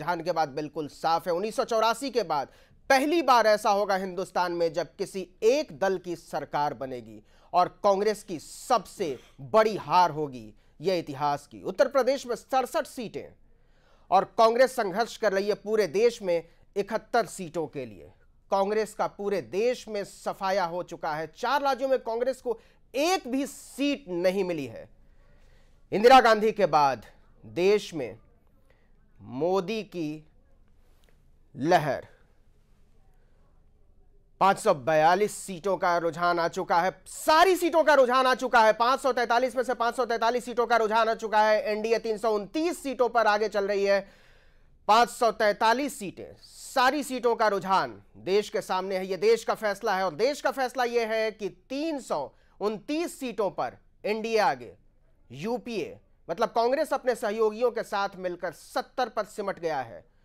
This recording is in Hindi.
जहान के बाद बिल्कुल साफ है उन्नीस के बाद पहली बार ऐसा होगा हिंदुस्तान में जब किसी एक दल की सरकार बनेगी और कांग्रेस की सबसे बड़ी हार होगी यह इतिहास की उत्तर प्रदेश में सड़सठ सीटें और कांग्रेस संघर्ष कर रही है पूरे देश में इकहत्तर सीटों के लिए कांग्रेस का पूरे देश में सफाया हो चुका है चार राज्यों में कांग्रेस को एक भी सीट नहीं मिली है इंदिरा गांधी के बाद देश में मोदी की लहर 542 सीटों का रुझान आ चुका है सारी सीटों का रुझान आ चुका है 543 में से 543 सीटों का रुझान आ चुका है एनडीए तीन सीटों पर आगे चल रही है 543 सीटें सारी सीटों का रुझान देश के सामने है यह देश का फैसला है और देश का फैसला यह है कि तीन सीटों पर एनडीए आगे यूपीए मतलब कांग्रेस अपने सहयोगियों के साथ मिलकर सत्तर पर सिमट गया है